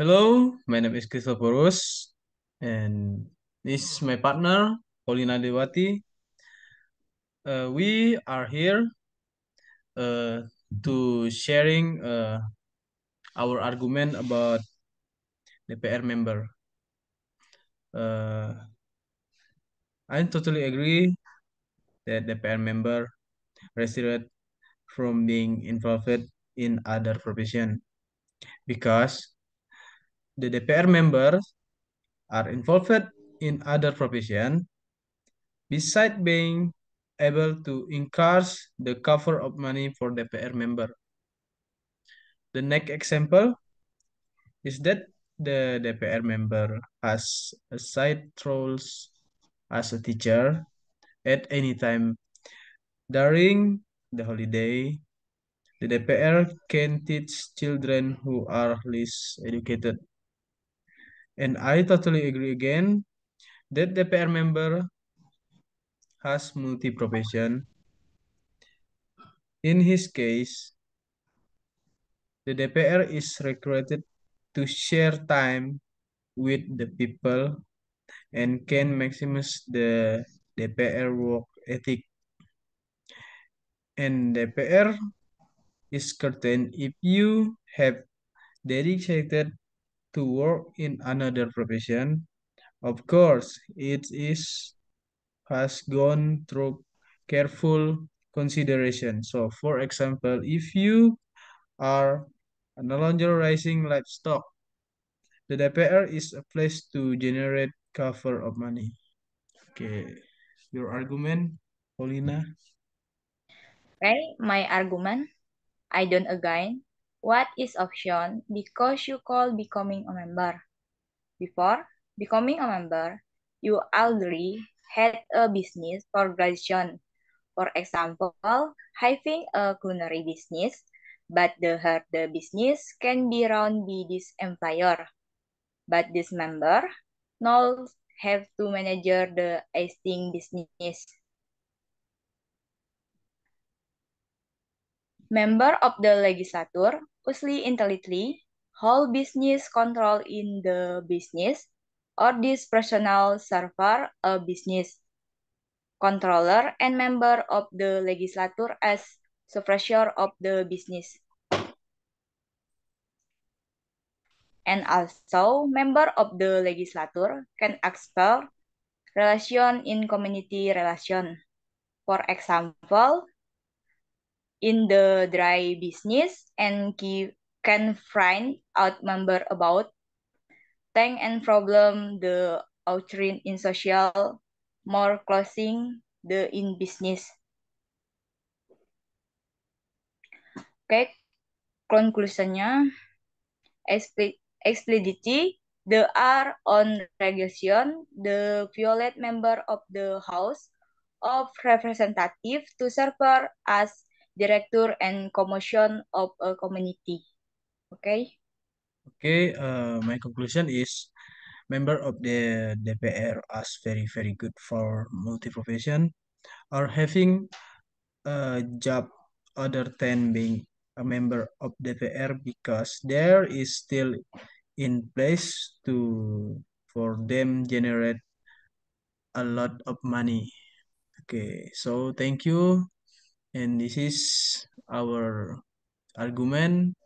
Hello, my name is Crystal Boros, and this is my partner, Paulina Dewati. Uh, we are here uh, to sharing uh, our argument about DPR member. Uh, I totally agree that DPR member restricted from being involved in other profession because the DPR members are involved in other profession, besides being able to incurs the cover of money for DPR member. The next example is that the DPR member has a side roles as a teacher at any time. During the holiday, the DPR can teach children who are least educated and I totally agree again that the member has multi-profession. In his case, the DPR is recruited to share time with the people and can maximize the DPR work ethic. And DPR is certain if you have dedicated to work in another profession. Of course, it is has gone through careful consideration. So, for example, if you are no longer raising livestock, the DPR is a place to generate cover of money. Okay, your argument, Paulina? Right, my argument, I don't agree What is option because you call becoming a member? Before becoming a member, you already had a business for graduation. For example, having a culinary business, but the her the business can be run by this employer. But this member now have to manage the existing business. Member of the legislature usually intelligently hold business control in the business or this personal server a business. Controller and member of the legislature as supervisor of the business. And also, member of the legislature can expel relation in community relation. For example, in the dry business and give, can find out member about tank and problem the outrin in social more closing the in business. Oke, okay. conclusionnya explicitly the are on regulation the violate member of the house of representative to serve as director and commotion of a community. Okay. Okay, uh, my conclusion is member of the DPR as very, very good for multi-profession or having a job other than being a member of DPR because there is still in place to for them generate a lot of money. Okay, so thank you and this is our argument